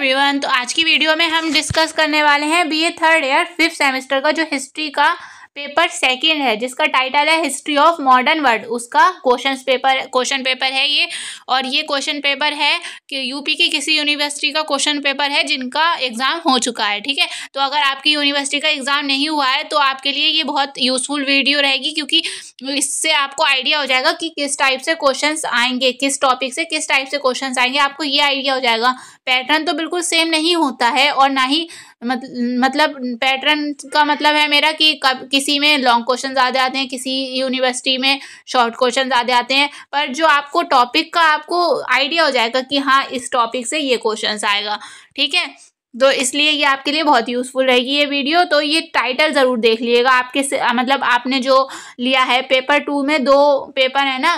everyone तो आज की वीडियो में हम डिस्कस करने वाले हैं BA third year fifth semester का जो हिस्ट्री का पेपर सेकेंड है जिसका टाइटल है हिस्ट्री ऑफ मॉडर्न वर्ल्ड उसका क्वेश्चन पेपर क्वेश्चन पेपर है ये और ये क्वेश्चन पेपर है कि यूपी की किसी यूनिवर्सिटी का क्वेश्चन पेपर है जिनका एग्ज़ाम हो चुका है ठीक है तो अगर आपकी यूनिवर्सिटी का एग्ज़ाम नहीं हुआ है तो आपके लिए ये बहुत यूज़फुल वीडियो रहेगी क्योंकि इससे आपको आइडिया हो जाएगा कि किस टाइप से क्वेश्चन आएंगे किस टॉपिक से किस टाइप से क्वेश्चन आएंगे आपको ये आइडिया हो जाएगा पैटर्न तो बिल्कुल सेम नहीं होता है और ना ही मत, मतलब पैटर्न का मतलब है मेरा कि कब किसी में लॉन्ग क्वेश्चन ज़्यादा आते हैं किसी यूनिवर्सिटी में शॉर्ट क्वेश्चन ज़्यादा आते हैं पर जो आपको टॉपिक का आपको आइडिया हो जाएगा कि हाँ इस टॉपिक से ये क्वेश्चन आएगा ठीक है तो इसलिए ये आपके लिए बहुत यूज़फुल रहेगी ये वीडियो तो ये टाइटल ज़रूर देख लीजिएगा आपके से मतलब आपने जो लिया है पेपर टू में दो पेपर है ना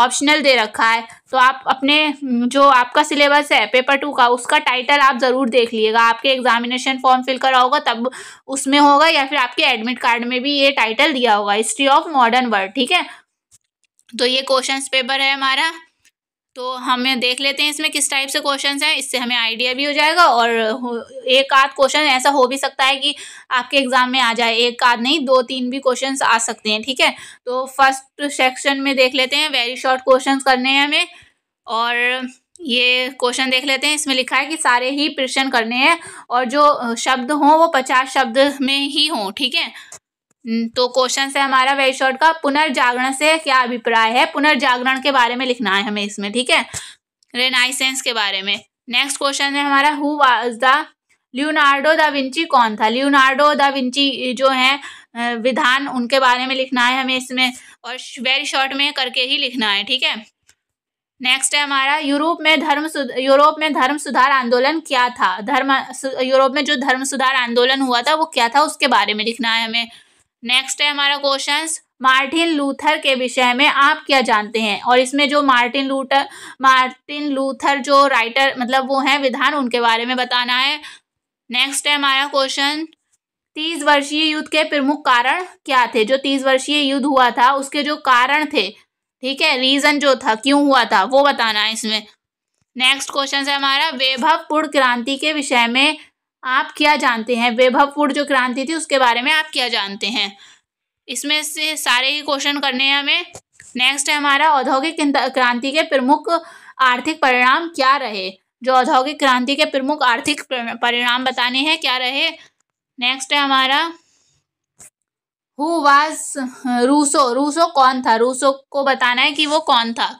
ऑप्शनल दे रखा है तो आप अपने जो आपका सिलेबस है पेपर टू का उसका टाइटल आप ज़रूर देख लीजिएगा आपके एग्जामिनेशन फॉर्म फिल करा होगा तब उसमें होगा या फिर आपके एडमिट कार्ड में भी ये टाइटल दिया होगा हिस्ट्री ऑफ मॉडर्न वर्ल्ड ठीक है तो ये क्वेश्चन पेपर है हमारा तो हमें देख लेते हैं इसमें किस टाइप से क्वेश्चन हैं इससे हमें आइडिया भी हो जाएगा और एक आध क्वेश्चन ऐसा हो भी सकता है कि आपके एग्ज़ाम में आ जाए एक आध नहीं दो तीन भी क्वेश्चन आ सकते हैं ठीक है तो फर्स्ट सेक्शन में देख लेते हैं वेरी शॉर्ट क्वेश्चन करने हैं हमें और ये क्वेश्चन देख लेते हैं इसमें लिखा है कि सारे ही प्रश्न करने हैं और जो शब्द हों वो पचास शब्द में ही हों ठीक है हम्म, तो क्वेश्चन है हमारा वेरी शॉर्ट का पुनर्जागरण से क्या अभिप्राय है पुनर्जागरण के बारे में लिखना है हमें इसमें ठीक है रेनाइसेंस के बारे में नेक्स्ट क्वेश्चन है हमारा who was the Leonardo da Vinci कौन था लियोनार्डो दा विंची जो है विधान उनके बारे में लिखना है हमें इसमें और वेरी शॉर्ट में करके ही लिखना है ठीक है नेक्स्ट है हमारा यूरोप में धर्म यूरोप में धर्म सुधार आंदोलन क्या था धर्म यूरोप में जो धर्म सुधार आंदोलन हुआ था वो क्या था उसके बारे में लिखना है हमें नेक्स्ट है हमारा क्वेश्चन मार्टिन लूथर के विषय में आप क्या जानते हैं और इसमें जो मार्टिन लूथर मार्टिन लूथर जो राइटर मतलब वो हैं विधान उनके बारे में बताना है नेक्स्ट है हमारा क्वेश्चन तीस वर्षीय युद्ध के प्रमुख कारण क्या थे जो तीस वर्षीय युद्ध हुआ था उसके जो कारण थे ठीक है रीजन जो था क्यों हुआ था वो बताना है इसमें नेक्स्ट क्वेश्चन है हमारा वैभवपूर्ण क्रांति के विषय में आप क्या जानते हैं वैभवपूर्ण जो क्रांति थी उसके बारे में आप क्या जानते हैं इसमें से सारे ही क्वेश्चन करने हैं हमें नेक्स्ट है हमारा औद्योगिक क्रांति के प्रमुख आर्थिक परिणाम क्या रहे जो औद्योगिक क्रांति के प्रमुख आर्थिक परिणाम बताने हैं क्या रहे नेक्स्ट है हमारा हु वाज रूसो रूसो कौन था रूसो को बताना है कि वो कौन था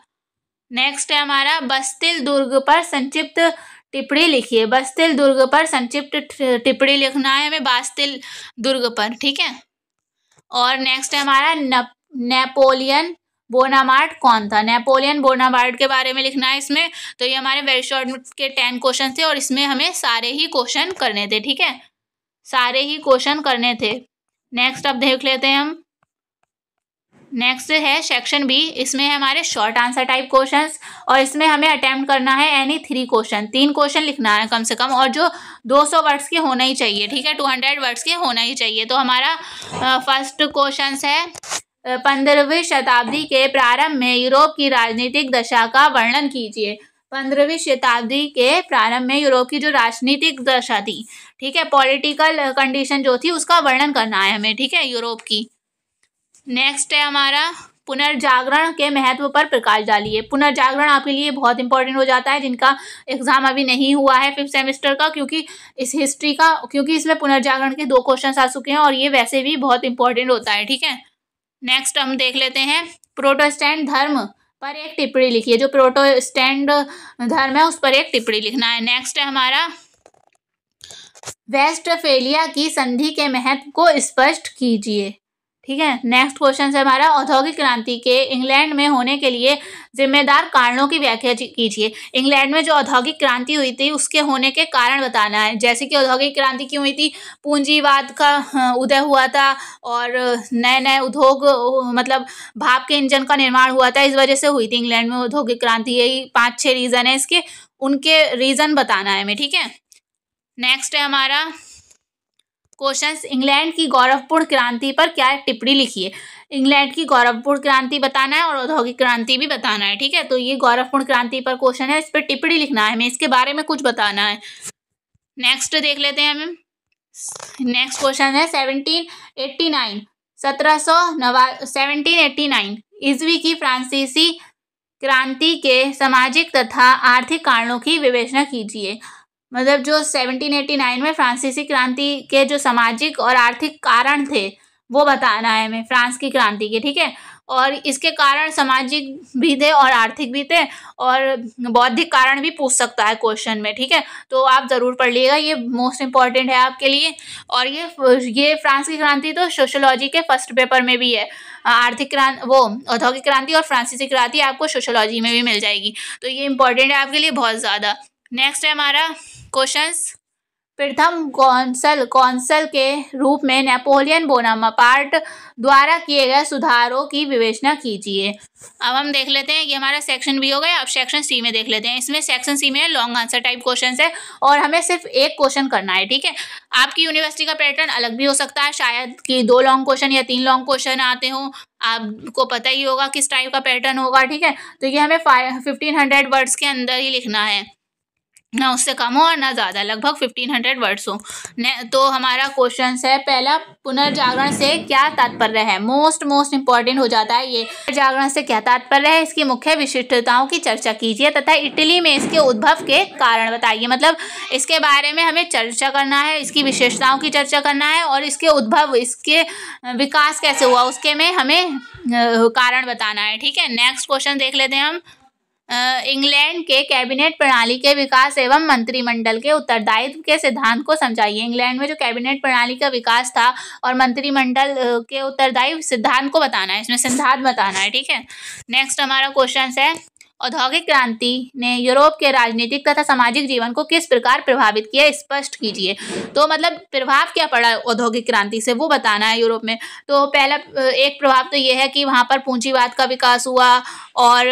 नेक्स्ट है हमारा बस्तिल दुर्ग पर संक्षिप्त टिप्पणी लिखिए बस्तिल दुर्ग पर संक्षिप्त टिप्पणी लिखना है हमें बास्तिल दुर्ग पर ठीक है और नेक्स्ट है हमारा नेपोलियन बोनामार्ट कौन था नेपोलियन बोनामार्ट के बारे में लिखना है इसमें तो ये हमारे वेरी शॉर्ट के टेन क्वेश्चन थे और इसमें हमें सारे ही क्वेश्चन करने थे ठीक है सारे ही क्वेश्चन करने थे नेक्स्ट अब देख लेते हैं हम नेक्स्ट है सेक्शन बी इसमें है हमारे शॉर्ट आंसर टाइप क्वेश्चंस और इसमें हमें अटैम्प्ट करना है एनी थ्री क्वेश्चन तीन क्वेश्चन लिखना है कम से कम और जो 200 वर्ड्स के होना ही चाहिए ठीक है 200 वर्ड्स के होना ही चाहिए तो हमारा फर्स्ट क्वेश्चन है पंद्रहवीं शताब्दी के प्रारंभ में यूरोप की राजनीतिक दशा का वर्णन कीजिए पंद्रहवीं शताब्दी के प्रारंभ में यूरोप की जो राजनीतिक दशा थी ठीक है पॉलिटिकल कंडीशन जो थी उसका वर्णन करना है हमें ठीक है यूरोप की नेक्स्ट है हमारा पुनर्जागरण के महत्व पर प्रकाश डालिए पुनर्जागरण आपके लिए बहुत इंपॉर्टेंट हो जाता है जिनका एग्जाम अभी नहीं हुआ है फिफ्थ सेमेस्टर का क्योंकि इस हिस्ट्री का क्योंकि इसमें पुनर्जागरण के दो क्वेश्चन आ चुके हैं और ये वैसे भी बहुत इंपॉर्टेंट होता है ठीक है नेक्स्ट हम देख लेते हैं प्रोटोस्टैंड धर्म पर एक टिप्पणी लिखिए जो प्रोटोस्टैंड धर्म है उस पर एक टिप्पणी लिखना है नेक्स्ट है हमारा वेस्टफेलिया की संधि के महत्व को स्पष्ट कीजिए ठीक है नेक्स्ट क्वेश्चन है हमारा औद्योगिक क्रांति के इंग्लैंड में होने के लिए जिम्मेदार कारणों की व्याख्या कीजिए इंग्लैंड में जो औद्योगिक क्रांति हुई थी उसके होने के कारण बताना है जैसे कि औद्योगिक क्रांति क्यों हुई थी पूंजीवाद का हाँ, उदय हुआ था और नए नए उद्योग मतलब भाप के इंजन का निर्माण हुआ था इस वजह से हुई थी इंग्लैंड में औद्योगिक क्रांति यही पाँच छः रीज़न है इसके उनके रीज़न बताना है हमें ठीक है नेक्स्ट है हमारा क्वेश्चन इंग्लैंड की गौरवपूर्ण क्रांति पर क्या टिप्पणी लिखी है इंग्लैंड की गौरवपूर्ण क्रांति बताना है और औद्योगिक क्रांति भी बताना है ठीक है तो ये गौरवपूर्ण क्रांति पर क्वेश्चन है इस पर टिप्पणी लिखना है हमें इसके बारे में कुछ बताना है नेक्स्ट देख लेते हैं हमें नेक्स्ट क्वेश्चन है सेवनटीन एट्टी नाइन सत्रह सौ नवा सेवनटीन एट्टी नाइन ईस्वी की फ्रांसीसी क्रांति के सामाजिक तथा आर्थिक कारणों की विवेचना कीजिए मतलब जो 1789 में फ्रांसीसी क्रांति के जो सामाजिक और आर्थिक कारण थे वो बताना है हमें फ्रांस की क्रांति के ठीक है और इसके कारण सामाजिक भी थे और आर्थिक भी थे और बौद्धिक कारण भी पूछ सकता है क्वेश्चन में ठीक है तो आप ज़रूर पढ़ लीजिएगा ये मोस्ट इम्पॉर्टेंट है आपके लिए और ये ये फ्रांस की क्रांति तो सोशोलॉजी के फर्स्ट पेपर में भी है आर्थिक क्रांति वो औद्योगिक क्रांति और फ्रांसीसी क्रांति आपको सोशोलॉजी में भी मिल जाएगी तो ये इंपॉर्टेंट है आपके लिए बहुत ज़्यादा नेक्स्ट है हमारा क्वेश्चन प्रथम कौंसल कौंसल के रूप में नेपोलियन बोनापार्ट द्वारा किए गए सुधारों की विवेचना कीजिए अब हम देख लेते हैं कि हमारा सेक्शन बी हो गया अब सेक्शन सी में देख लेते हैं इसमें सेक्शन सी में लॉन्ग आंसर टाइप क्वेश्चन है और हमें सिर्फ एक क्वेश्चन करना है ठीक है आपकी यूनिवर्सिटी का पैटर्न अलग भी हो सकता है शायद कि दो लॉन्ग क्वेश्चन या तीन लॉन्ग क्वेश्चन आते हों आपको पता ही होगा किस टाइप का पैटर्न होगा ठीक है तो ये हमें फाइव फिफ्टीन हंड्रेड वर्ड्स के अंदर ही लिखना है ना उससे कम हो और ना ज़्यादा लगभग फिफ्टीन हंड्रेड वर्ड्स हो तो हमारा क्वेश्चन है पहला पुनर्जागरण से क्या तात्पर्य है मोस्ट मोस्ट इम्पॉर्टेंट हो जाता है ये पुनर्जागरण से क्या तात्पर्य है इसकी मुख्य विशिष्टताओं की चर्चा कीजिए तथा इटली में इसके उद्भव के कारण बताइए मतलब इसके बारे में हमें चर्चा करना है इसकी विशेषताओं की चर्चा करना है और इसके उद्भव इसके विकास कैसे हुआ उसके में हमें कारण बताना है ठीक है नेक्स्ट क्वेश्चन देख लेते हैं हम इंग्लैंड के कैबिनेट प्रणाली के विकास एवं मंत्रिमंडल के उत्तरदायित्व के सिद्धांत को समझाइए इंग्लैंड में जो कैबिनेट प्रणाली का विकास था और मंत्रिमंडल के उत्तरदायित्व सिद्धांत को बताना है इसमें सिद्धांत बताना है ठीक है नेक्स्ट हमारा क्वेश्चन है औद्योगिक क्रांति ने यूरोप के राजनीतिक तथा सामाजिक जीवन को किस प्रकार प्रभावित किया स्पष्ट कीजिए तो मतलब प्रभाव क्या पड़ा औद्योगिक क्रांति से वो बताना है यूरोप में तो पहला एक प्रभाव तो ये है कि वहाँ पर पूंजीवाद का विकास हुआ और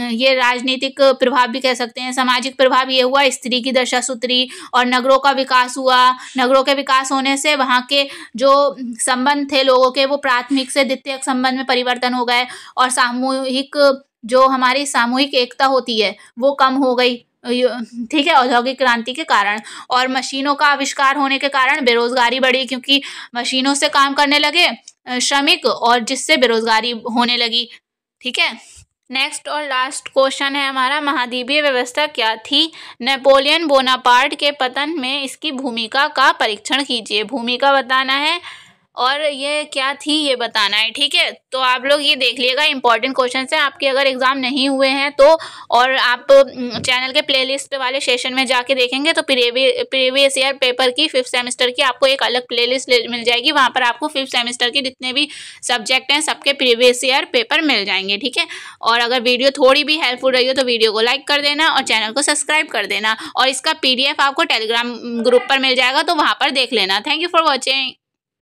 ये राजनीतिक प्रभाव भी कह सकते हैं सामाजिक प्रभाव ये हुआ स्त्री की दशा सूत्री और नगरों का विकास हुआ नगरों के विकास होने से वहाँ के जो संबंध थे लोगों के वो प्राथमिक से द्वितीयक संबंध में परिवर्तन हो गए और सामूहिक जो हमारी सामूहिक एकता होती है वो कम हो गई ठीक है औद्योगिक क्रांति के कारण और मशीनों का आविष्कार होने के कारण बेरोजगारी बढ़ी क्योंकि मशीनों से काम करने लगे श्रमिक और जिससे बेरोजगारी होने लगी ठीक है नेक्स्ट और लास्ट क्वेश्चन है हमारा महाद्वीपीय व्यवस्था क्या थी नेपोलियन बोनापार्ट के पतन में इसकी भूमिका का परीक्षण कीजिए भूमिका बताना है और ये क्या थी ये बताना है ठीक है तो आप लोग ये देख लीजिएगा इंपॉर्टेंट क्वेश्चन हैं आपके अगर एग्ज़ाम नहीं हुए हैं तो और आप चैनल के प्लेलिस्ट पे वाले सेशन में जाके देखेंगे तो प्रीवियस ईयर पेपर की फिफ्थ सेमेस्टर की आपको एक अलग प्लेलिस्ट मिल जाएगी वहाँ पर आपको फिफ्थ सेमेस्टर के जितने भी सब्जेक्ट हैं सबके प्रीवियस ईयर पेपर मिल जाएंगे ठीक है और अगर वीडियो थोड़ी भी हेल्पफुल रही हो तो वीडियो को लाइक कर देना और चैनल को सब्सक्राइब कर देना और इसका पी आपको टेलीग्राम ग्रुप पर मिल जाएगा तो वहाँ पर देख लेना थैंक यू फॉर वॉचिंग